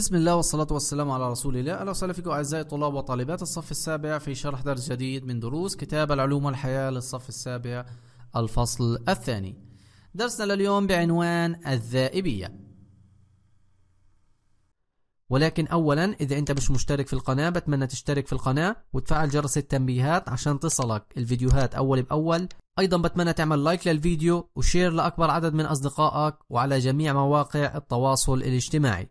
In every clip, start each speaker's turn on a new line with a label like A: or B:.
A: بسم الله والصلاة والسلام على رسول الله أهلا وسهلا فيكم أعزائي الطلاب وطالبات الصف السابع في شرح درس جديد من دروس كتاب العلوم والحياة للصف السابع الفصل الثاني درسنا لليوم بعنوان الذائبية ولكن أولا إذا أنت مش مشترك في القناة بتمنى تشترك في القناة وتفعل جرس التنبيهات عشان تصلك الفيديوهات أول بأول أيضا بتمنى تعمل لايك للفيديو وشير لأكبر عدد من أصدقائك وعلى جميع مواقع التواصل الاجتماعي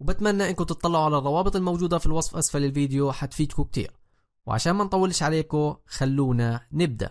A: وبتمنى انكم تطلعوا على الروابط الموجودة في الوصف اسفل الفيديو حتفيدكم كتير وعشان ما نطولش عليكم خلونا نبدأ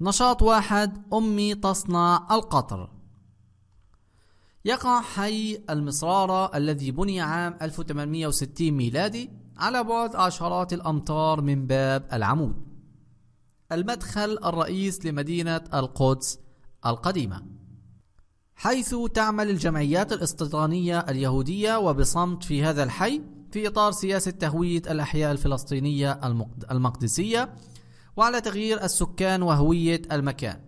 A: نشاط واحد أمي تصنع القطر يقع حي المصرارة الذي بني عام 1860 ميلادي على بعد عشرات الأمتار من باب العمود المدخل الرئيس لمدينة القدس القديمة حيث تعمل الجمعيات الاستيطانية اليهودية وبصمت في هذا الحي في إطار سياسة تهوية الأحياء الفلسطينية المقدسية وعلى تغيير السكان وهوية المكان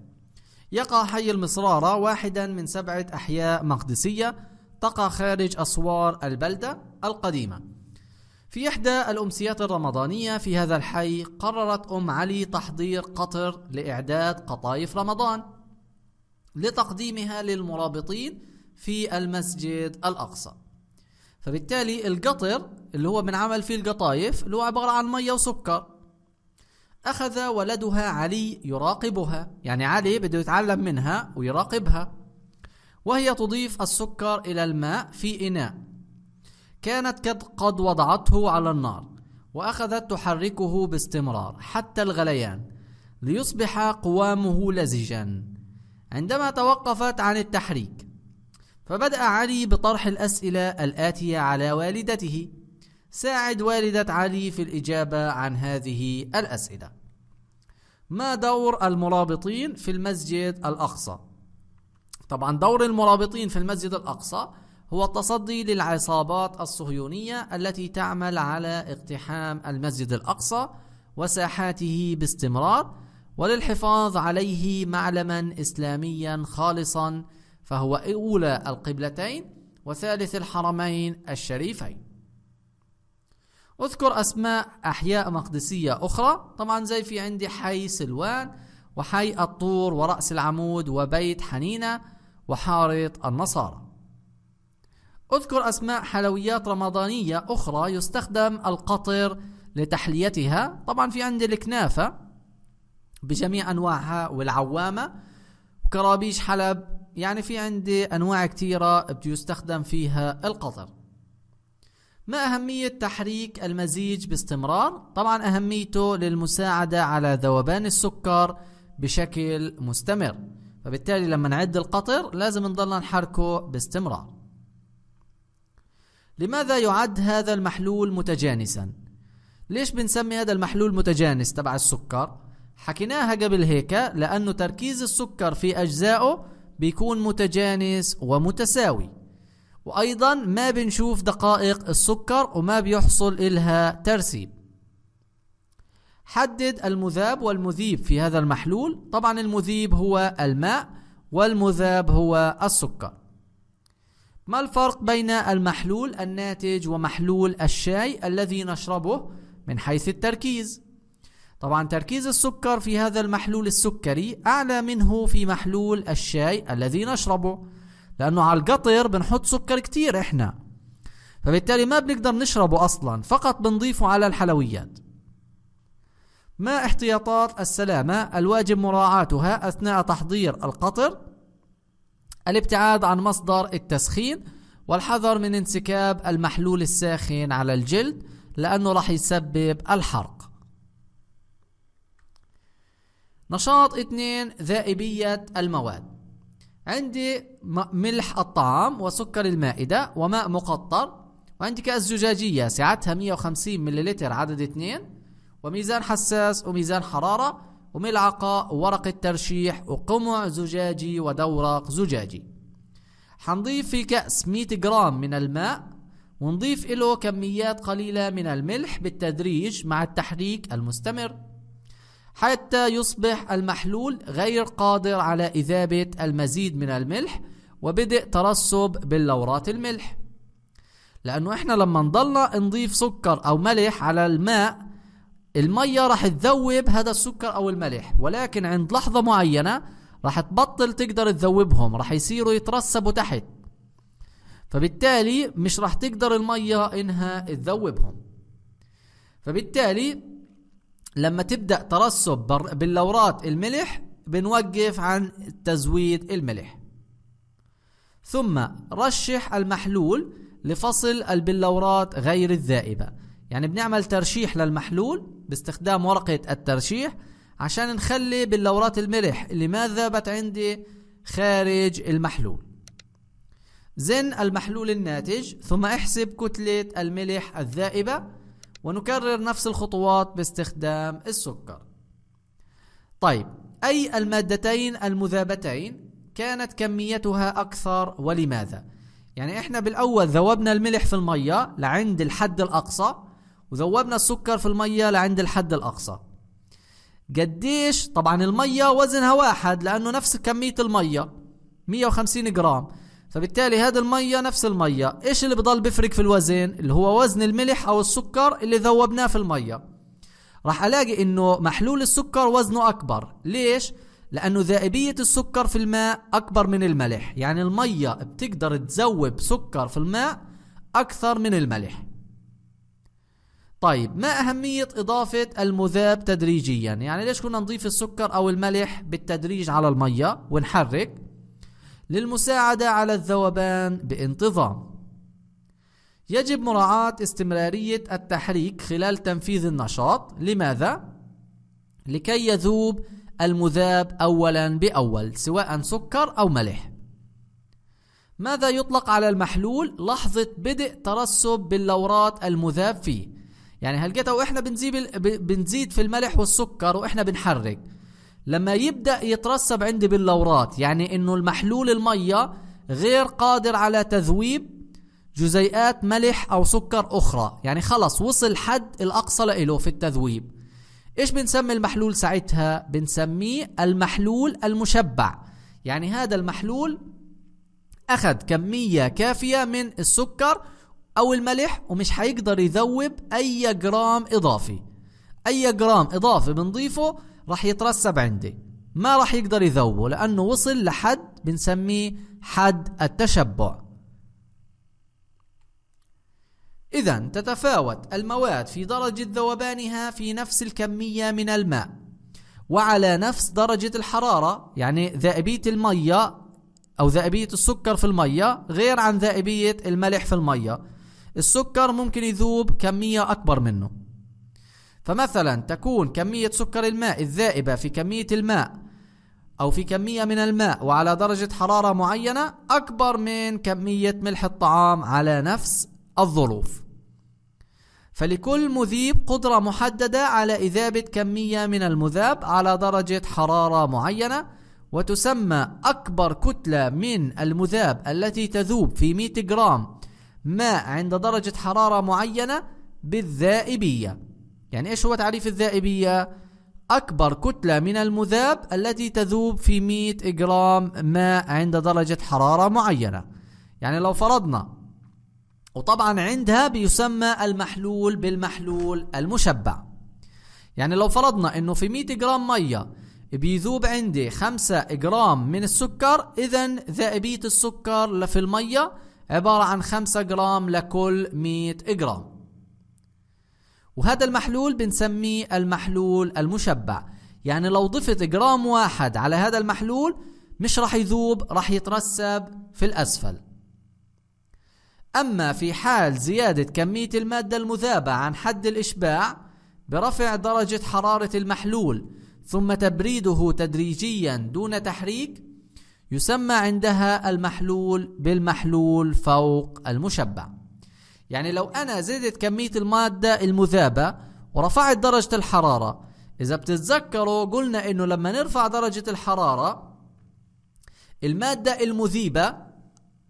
A: يقع حي المصرارة واحدا من سبعة أحياء مقدسية تقع خارج أسوار البلدة القديمة في إحدى الأمسيات الرمضانية في هذا الحي قررت أم علي تحضير قطر لإعداد قطايف رمضان لتقديمها للمرابطين في المسجد الأقصى فبالتالي القطر اللي هو بنعمل فيه القطايف اللي هو عبارة عن مية وسكر أخذ ولدها علي يراقبها يعني علي بده يتعلم منها ويراقبها وهي تضيف السكر إلى الماء في إناء كانت قد وضعته على النار وأخذت تحركه باستمرار حتى الغليان ليصبح قوامه لزجا عندما توقفت عن التحريك فبدأ علي بطرح الأسئلة الآتية على والدته ساعد والدة علي في الإجابة عن هذه الأسئلة ما دور المرابطين في المسجد الأقصى؟ طبعا دور المرابطين في المسجد الأقصى هو التصدي للعصابات الصهيونية التي تعمل على اقتحام المسجد الأقصى وساحاته باستمرار وللحفاظ عليه معلما إسلاميا خالصا فهو أولى القبلتين وثالث الحرمين الشريفين اذكر اسماء احياء مقدسيه اخرى طبعا زي في عندي حي سلوان وحي الطور ورأس العمود وبيت حنينة وحارة النصارى اذكر اسماء حلويات رمضانية اخرى يستخدم القطر لتحليتها طبعا في عندي الكنافة بجميع انواعها والعوامة وكرابيش حلب يعني في عندي انواع كتيرة بيستخدم فيها القطر ما أهمية تحريك المزيج باستمرار؟ طبعا أهميته للمساعدة على ذوبان السكر بشكل مستمر فبالتالي لما نعد القطر لازم نضلنا نحركه باستمرار لماذا يعد هذا المحلول متجانسا؟ ليش بنسمي هذا المحلول متجانس تبع السكر؟ حكيناها قبل هيك لأنه تركيز السكر في أجزائه بيكون متجانس ومتساوي وايضا ما بنشوف دقائق السكر وما بيحصل إلها ترسيب حدد المذاب والمذيب في هذا المحلول طبعا المذيب هو الماء والمذاب هو السكر ما الفرق بين المحلول الناتج ومحلول الشاي الذي نشربه من حيث التركيز طبعا تركيز السكر في هذا المحلول السكري أعلى منه في محلول الشاي الذي نشربه لأنه على القطر بنحط سكر كتير إحنا فبالتالي ما بنقدر نشربه أصلا فقط بنضيفه على الحلويات ما احتياطات السلامة الواجب مراعاتها أثناء تحضير القطر الابتعاد عن مصدر التسخين والحذر من انسكاب المحلول الساخن على الجلد لأنه راح يسبب الحرق نشاط 2 ذائبية المواد عندي ملح الطعام وسكر المائدة وماء مقطر وعندي كأس زجاجية سعتها 150 مللتر عدد اثنين وميزان حساس وميزان حرارة وملعقة وورقة ترشيح وقمع زجاجي ودورق زجاجي حنضيف في كأس 100 جرام من الماء ونضيف له كميات قليلة من الملح بالتدريج مع التحريك المستمر حتى يصبح المحلول غير قادر على إذابة المزيد من الملح وبدأ ترسب بلورات الملح لأنه إحنا لما نضلنا نضيف سكر أو ملح على الماء المية راح تذوب هذا السكر أو الملح ولكن عند لحظة معينة راح تبطل تقدر تذوبهم راح يصيروا يترسبوا تحت فبالتالي مش راح تقدر المية إنها تذوبهم فبالتالي لما تبدأ ترسب باللورات الملح بنوقف عن تزويد الملح ثم رشح المحلول لفصل البلورات غير الذائبة يعني بنعمل ترشيح للمحلول باستخدام ورقة الترشيح عشان نخلي بلورات الملح اللي ما ذابت عندي خارج المحلول زن المحلول الناتج ثم احسب كتلة الملح الذائبة ونكرر نفس الخطوات باستخدام السكر طيب أي المادتين المذابتين كانت كميتها أكثر ولماذا؟ يعني إحنا بالأول ذوبنا الملح في المية لعند الحد الأقصى وذوبنا السكر في المية لعند الحد الأقصى قديش طبعا المية وزنها واحد لأنه نفس كمية المية 150 جرام فبالتالي هذه المية نفس المية ايش اللي بضل بفرق في الوزن اللي هو وزن الملح او السكر اللي ذوبناه في المية راح الاقي انه محلول السكر وزنه اكبر ليش لانه ذائبية السكر في الماء اكبر من الملح يعني المية بتقدر تذوب سكر في الماء اكثر من الملح طيب ما أهمية إضافة المذاب تدريجيا يعني ليش كنا نضيف السكر أو الملح بالتدريج على المية ونحرك للمساعدة على الذوبان بانتظام. يجب مراعاة استمرارية التحريك خلال تنفيذ النشاط، لماذا؟ لكي يذوب المذاب أولا بأول سواء سكر أو ملح. ماذا يطلق على المحلول؟ لحظة بدء ترسب باللورات المذاب فيه. يعني جيت واحنا بنزيد في الملح والسكر واحنا بنحرك لما يبدأ يترسب عندي باللورات يعني انه المحلول المية غير قادر على تذويب جزيئات ملح او سكر اخرى يعني خلص وصل حد الاقصى له في التذويب ايش بنسمي المحلول ساعتها بنسميه المحلول المشبع يعني هذا المحلول اخذ كمية كافية من السكر او الملح ومش حيقدر يذوب اي جرام اضافي اي جرام اضافي بنضيفه راح يترسب عندي ما راح يقدر يذوبه لأنه وصل لحد بنسميه حد التشبع إذا تتفاوت المواد في درجة ذوبانها في نفس الكمية من الماء وعلى نفس درجة الحرارة يعني ذائبية المية أو ذائبية السكر في المية غير عن ذائبية الملح في المية السكر ممكن يذوب كمية أكبر منه فمثلا تكون كمية سكر الماء الذائبة في كمية الماء أو في كمية من الماء وعلى درجة حرارة معينة أكبر من كمية ملح الطعام على نفس الظروف فلكل مذيب قدرة محددة على إذابة كمية من المذاب على درجة حرارة معينة وتسمى أكبر كتلة من المذاب التي تذوب في 100 جرام ماء عند درجة حرارة معينة بالذائبية يعني إيش هو تعريف الذائبية؟ أكبر كتلة من المذاب التي تذوب في 100 جرام ماء عند درجة حرارة معينة يعني لو فرضنا وطبعا عندها بيسمى المحلول بالمحلول المشبع يعني لو فرضنا انه في 100 جرام مية بيذوب عندي 5 جرام من السكر اذا ذائبية السكر في المية عبارة عن 5 جرام لكل 100 جرام وهذا المحلول بنسميه المحلول المشبع يعني لو ضفت جرام واحد على هذا المحلول مش راح يذوب راح يترسب في الأسفل أما في حال زيادة كمية المادة المذابة عن حد الإشباع برفع درجة حرارة المحلول ثم تبريده تدريجيا دون تحريك يسمى عندها المحلول بالمحلول فوق المشبع يعني لو أنا زدت كمية المادة المذابة ورفعت درجة الحرارة إذا بتتذكروا قلنا إنه لما نرفع درجة الحرارة المادة المذيبة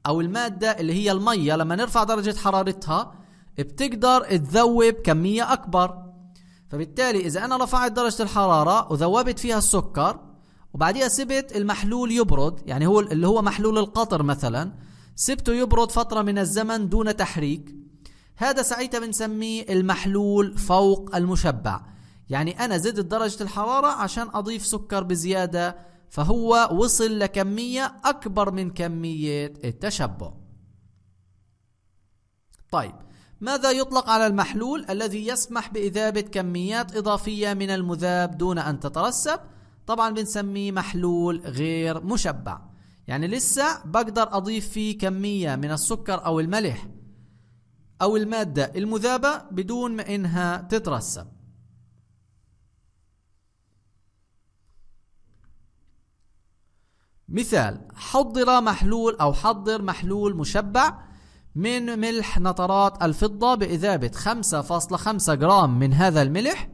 A: أو المادة اللي هي المية لما نرفع درجة حرارتها بتقدر تذوب كمية أكبر فبالتالي إذا أنا رفعت درجة الحرارة وذوبت فيها السكر وبعديها سبت المحلول يبرد يعني هو اللي هو محلول القطر مثلا سبته يبرد فترة من الزمن دون تحريك هذا ساعتها بنسميه المحلول فوق المشبع يعني أنا زدت درجة الحرارة عشان أضيف سكر بزيادة فهو وصل لكمية أكبر من كمية التشبع طيب ماذا يطلق على المحلول الذي يسمح بإذابة كميات إضافية من المذاب دون أن تترسب؟ طبعا بنسميه محلول غير مشبع يعني لسه بقدر أضيف فيه كمية من السكر أو الملح أو المادة المذابة بدون ما إنها تترسب مثال حضر محلول أو حضر محلول مشبع من ملح نترات الفضة بإذابة 5.5 جرام من هذا الملح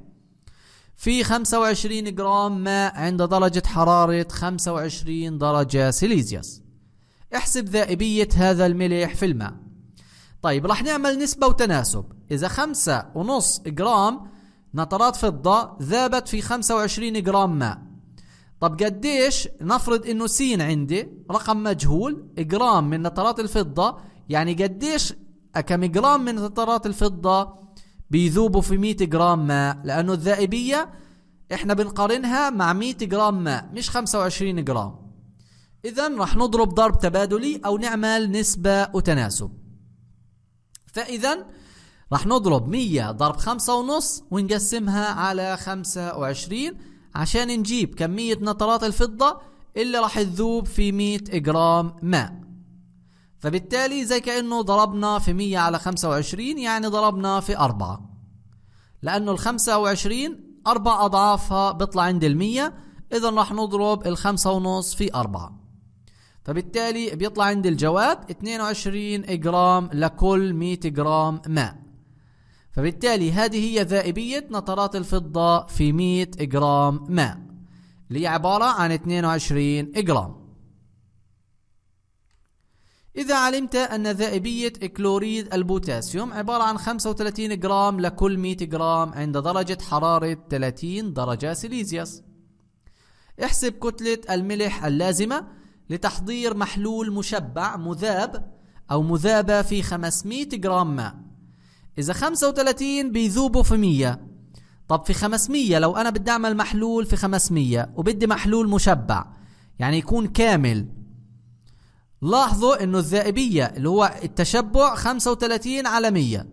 A: في 25 جرام ماء عند درجة حرارة 25 درجة سيليزيوس احسب ذائبية هذا الملح في الماء طيب راح نعمل نسبة وتناسب إذا خمسة ونص جرام نطرات فضة ذابت في خمسة وعشرين جرام ماء طب قديش نفرض انه سين عندي رقم مجهول جرام من نطرات الفضة يعني قديش كم جرام من نطرات الفضة بيذوبوا في 100 جرام ماء لأنه الذائبية احنا بنقارنها مع 100 جرام ماء مش 25 جرام إذا راح نضرب ضرب تبادلي أو نعمل نسبة وتناسب فإذا راح نضرب 100 ضرب خمسة ونص ونقسمها على 25 عشان نجيب كمية نترات الفضة اللي راح تذوب في 100 جرام ماء فبالتالي زي كأنه ضربنا في 100 على 25 يعني ضربنا في 4 لأنه ال 25 أربع أضعافها بيطلع عند المية إذا راح نضرب الخمسة ونص في أربعة فبالتالي بيطلع عندي الجواب 22 جرام لكل 100 جرام ماء فبالتالي هذه هي ذائبية نترات الفضة في 100 جرام ماء اللي هي عبارة عن 22 جرام إذا علمت أن ذائبية كلوريد البوتاسيوم عبارة عن 35 جرام لكل 100 جرام عند درجة حرارة 30 درجة سيليزيوس احسب كتلة الملح اللازمة لتحضير محلول مشبع مذاب أو مذابة في 500 جرام ماء إذا 35 بيذوبوا في 100 طب في 500 لو أنا بدي أعمل محلول في 500 وبدي محلول مشبع يعني يكون كامل لاحظوا انه الذائبية اللي هو التشبع 35 على 100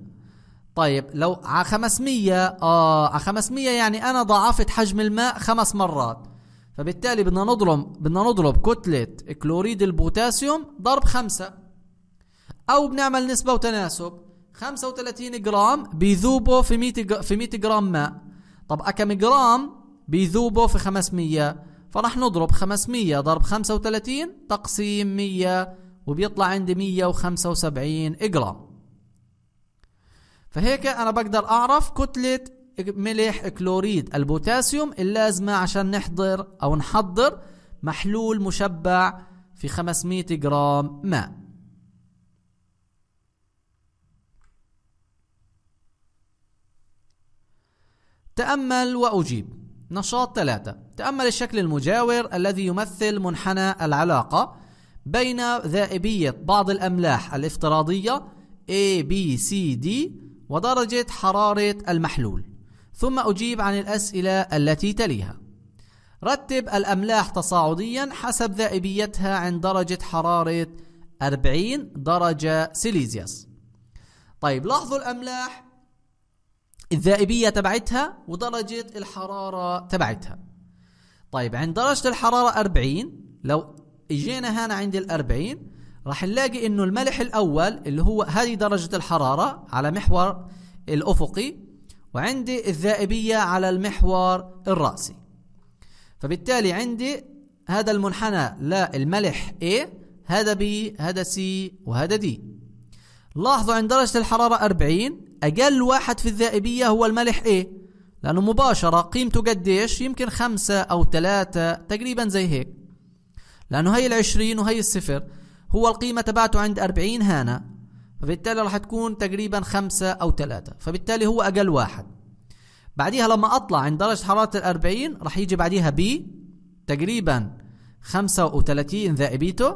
A: طيب لو على 500 اه على 500 يعني انا ضاعفت حجم الماء خمس مرات فبالتالي بدنا نضرب بدنا نضرب كتلة كلوريد البوتاسيوم ضرب خمسة أو بنعمل نسبة وتناسب 35 جرام بيذوبوا في 100 في 100 جرام ماء طب كم جرام بيذوبوا في 500 فراح نضرب 500 ضرب 35 تقسيم 100 وبيطلع عندي 175 جرام فهيك انا بقدر اعرف كتله ملح كلوريد البوتاسيوم اللازمة عشان نحضر أو نحضر محلول مشبع في 500 جرام ماء تأمل وأجيب نشاط ثلاثة تأمل الشكل المجاور الذي يمثل منحنى العلاقة بين ذائبية بعض الأملاح الافتراضية A, B, C, D ودرجة حرارة المحلول ثم أجيب عن الأسئلة التي تليها رتب الأملاح تصاعديا حسب ذائبيتها عند درجة حرارة 40 درجة سيليزياس طيب لاحظوا الأملاح الذائبية تبعتها ودرجة الحرارة تبعتها طيب عند درجة الحرارة 40 لو اجينا هنا عند ال 40 راح نلاقي انه الملح الاول اللي هو هذه درجة الحرارة على محور الافقي وعندي الذائبية على المحور الرأسي فبالتالي عندي هذا المنحنى لا الملح A هذا B هذا C وهذا D لاحظوا عند درجة الحرارة 40 أقل واحد في الذائبية هو الملح A لأنه مباشرة قيمته قديش يمكن خمسة أو ثلاثة تقريبا زي هيك لأنه هي العشرين وهي الصفر هو القيمة تبعته عند 40 هنا فبالتالي راح تكون تقريبا خمسة أو ثلاثة فبالتالي هو أقل واحد بعديها لما أطلع عند درجة حرارة الأربعين راح يجي بعديها بي تقريبا خمسة وثلاثين ذائبيته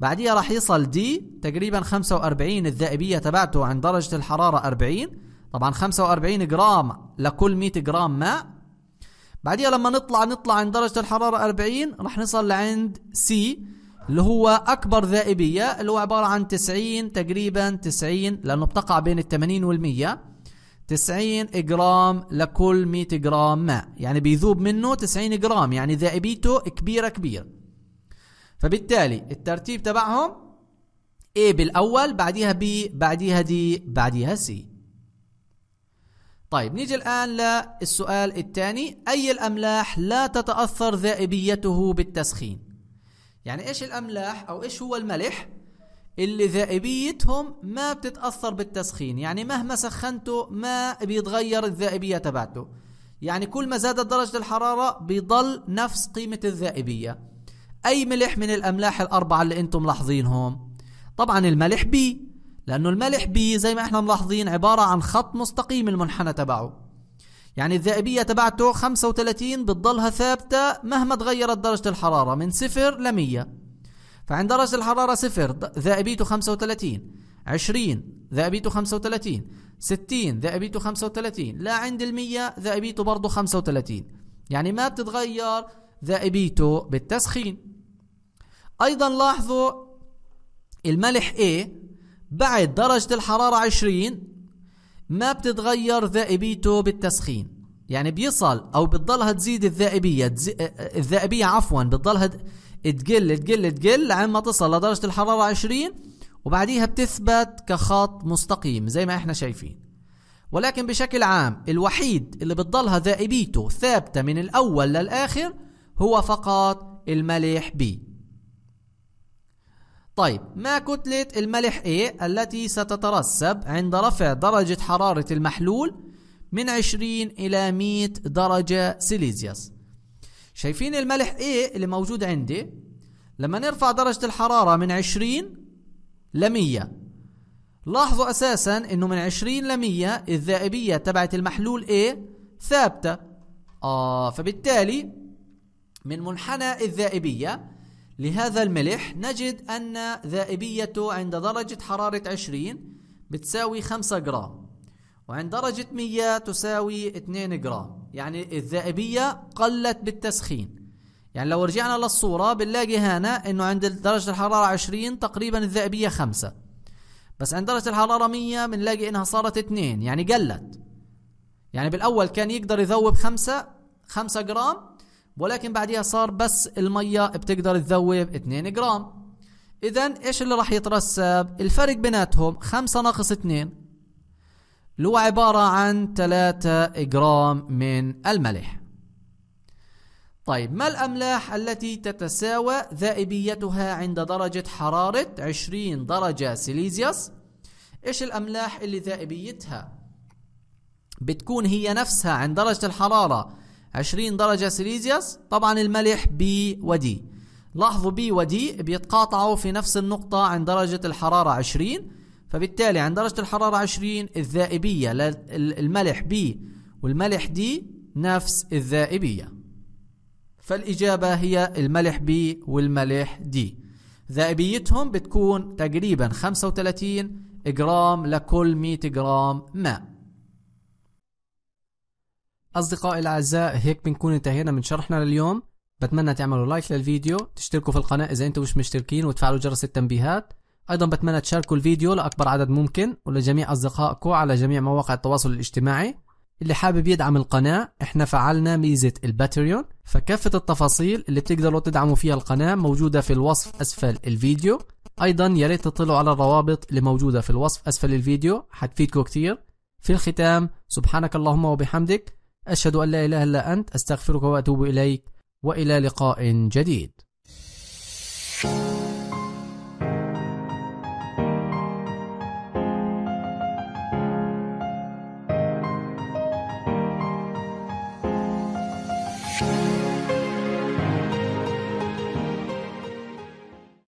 A: بعديها راح يصل دي تقريبا خمسة وأربعين الذائبية تبعته عند درجة الحرارة أربعين طبعا خمسة وأربعين جرام لكل مية جرام ماء بعديها لما نطلع نطلع عند درجة الحرارة أربعين راح نصل لعند سي اللي هو أكبر ذائبية اللي هو عبارة عن 90 تقريبا 90 لأنه بتقع بين ال 80 وال 100 90 جرام لكل 100 جرام ماء يعني بيذوب منه 90 جرام يعني ذائبيته كبيرة كبيرة فبالتالي الترتيب تبعهم A بالأول بعديها B بعديها D بعديها C طيب نيجي الآن للسؤال الثاني أي الأملاح لا تتأثر ذائبيته بالتسخين يعني ايش الاملاح او ايش هو الملح اللي ذائبيتهم ما بتتاثر بالتسخين يعني مهما سخنته ما بيتغير الذائبيه تبعته يعني كل ما زادت درجه الحراره بيضل نفس قيمه الذائبيه اي ملح من الاملاح الاربعه اللي انتم ملاحظينهم طبعا الملح بي لانه الملح بي زي ما احنا ملاحظين عباره عن خط مستقيم المنحنى تبعه يعني الذئبية تبعته 35 بتضلها ثابتة مهما تغيرت درجة الحرارة من صفر ل 100 فعند درجة الحرارة صفر ذئبيته 35 20 ذئبيته 35 60 ذئبيته 35 لا عند 100 ذئبيته برضه 35 يعني ما بتتغير ذائبيته بالتسخين أيضا لاحظوا الملح A بعد درجة الحرارة 20 ما بتتغير ذائبيته بالتسخين يعني بيصل او بتضلها تزيد الذائبيه تزي... الذائبيه عفوا بتضلها تقل تقل تقل لعند ما تصل لدرجه الحراره 20 وبعديها بتثبت كخط مستقيم زي ما احنا شايفين ولكن بشكل عام الوحيد اللي بتضلها ذائبيته ثابته من الاول للاخر هو فقط الملح بي طيب ما كتلة الملح A التي ستترسب عند رفع درجة حرارة المحلول من 20 إلى 100 درجة سيليزيوس شايفين الملح A اللي موجود عندي لما نرفع درجة الحرارة من 20 ل 100 لاحظوا أساسا أنه من 20 ل 100 الذائبية تبعت المحلول A ثابتة آه فبالتالي من منحنى الذائبية لهذا الملح نجد أن ذائبيته عند درجة حرارة 20 بتساوي 5 جرام وعند درجة 100 تساوي 2 جرام يعني الذائبية قلت بالتسخين يعني لو رجعنا للصورة بنلاقي هنا أنه عند درجة الحرارة 20 تقريبا الذائبية 5 بس عند درجة الحرارة 100 بنلاقي أنها صارت 2 يعني قلت يعني بالأول كان يقدر يذوب 5 5 جرام ولكن بعديها صار بس المية بتقدر تذوب 2 جرام اذا ايش اللي راح يترسب الفرق بيناتهم 5 ناقص 2 اللي هو عبارة عن 3 جرام من الملح طيب ما الأملاح التي تتساوى ذائبيتها عند درجة حرارة 20 درجة سيليزيوس إيش الأملاح اللي ذائبيتها بتكون هي نفسها عند درجة الحرارة 20 درجة سيليزيوس طبعا الملح بي ودي لاحظوا بي ودي بيتقاطعوا في نفس النقطة عند درجة الحرارة 20 فبالتالي عند درجة الحرارة 20 الذائبية الملح بي والملح دي نفس الذائبية فالإجابة هي الملح بي والملح دي ذائبيتهم بتكون تقريبا 35 جرام لكل 100 جرام ماء أصدقائي الأعزاء هيك بنكون انتهينا من شرحنا لليوم بتمنى تعملوا لايك للفيديو تشتركوا في القناة إذا أنتم مش مشتركين وتفعلوا جرس التنبيهات أيضا بتمنى تشاركوا الفيديو لأكبر عدد ممكن ولجميع أصدقائكم على جميع مواقع التواصل الاجتماعي اللي حابب يدعم القناة احنا فعلنا ميزة الباتريون فكافة التفاصيل اللي بتقدروا تدعموا فيها القناة موجودة في الوصف أسفل الفيديو أيضا يا ريت تطلعوا على الروابط اللي موجودة في الوصف أسفل الفيديو حتفيدكم كتير في الختام سبحانك اللهم وبحمدك أشهد أن لا إله إلا أنت أستغفرك وأتوب إليك وإلى لقاء جديد.